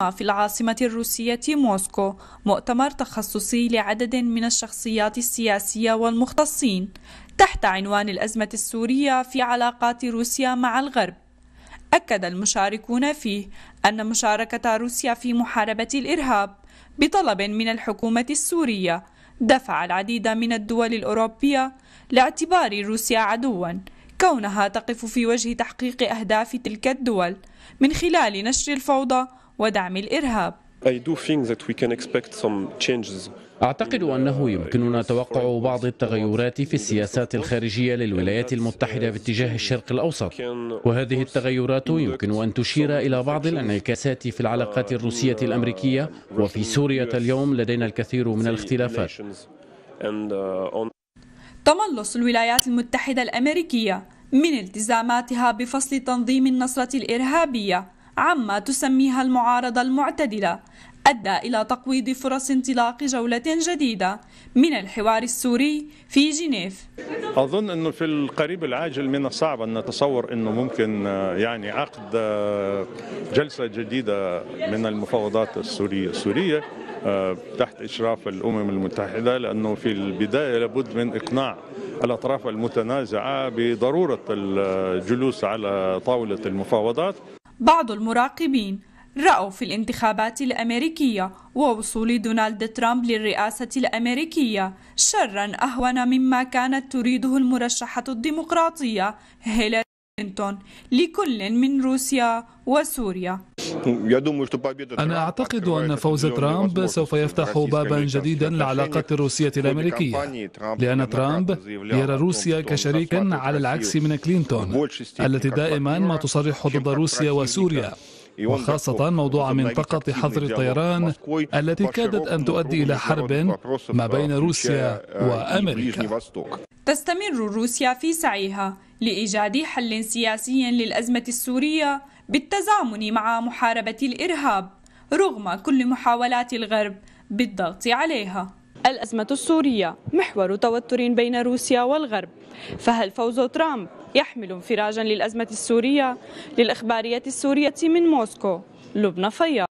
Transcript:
في العاصمة الروسية موسكو مؤتمر تخصصي لعدد من الشخصيات السياسية والمختصين تحت عنوان الأزمة السورية في علاقات روسيا مع الغرب أكد المشاركون فيه أن مشاركة روسيا في محاربة الإرهاب بطلب من الحكومة السورية دفع العديد من الدول الأوروبية لاعتبار روسيا عدواً كونها تقف في وجه تحقيق أهداف تلك الدول من خلال نشر الفوضى ودعم الإرهاب أعتقد أنه يمكننا توقع بعض التغيرات في السياسات الخارجية للولايات المتحدة باتجاه الشرق الأوسط وهذه التغيرات يمكن أن تشير إلى بعض الانعكاسات في العلاقات الروسية الأمريكية وفي سوريا اليوم لدينا الكثير من الاختلافات uh, تملص الولايات المتحدة الأمريكية من التزاماتها بفصل تنظيم النصرة الإرهابية عما تسميها المعارضة المعتدلة أدى إلى تقويض فرص انطلاق جولة جديدة من الحوار السوري في جنيف أظن أنه في القريب العاجل من الصعب أن نتصور أنه ممكن آه، يعني عقد آه، جلسة جديدة من المفاوضات السورية السورية آه، تحت إشراف الأمم المتحدة لأنه في البداية لابد من إقناع الأطراف المتنازعة بضرورة الجلوس على طاولة المفاوضات بعض المراقبين رأوا في الانتخابات الأمريكية ووصول دونالد ترامب للرئاسة الأمريكية شرا أهون مما كانت تريده المرشحة الديمقراطية هيلاري كلينتون لكل من روسيا وسوريا أنا أعتقد أن فوز ترامب سوف يفتح بابا جديدا للعلاقات الروسية الأمريكية لأن ترامب يرى روسيا كشريكا على العكس من كلينتون التي دائما ما تصرح ضد روسيا وسوريا وخاصة موضوع منطقة حظر الطيران التي كادت أن تؤدي إلى حرب ما بين روسيا وأمريكا تستمر روسيا في سعيها لإيجاد حل سياسي للأزمة السورية بالتزامن مع محاربة الإرهاب رغم كل محاولات الغرب بالضغط عليها الأزمة السورية محور توتر بين روسيا والغرب فهل فوز ترامب يحمل انفراجا للأزمة السورية؟ للإخبارية السورية من موسكو لبنى فياض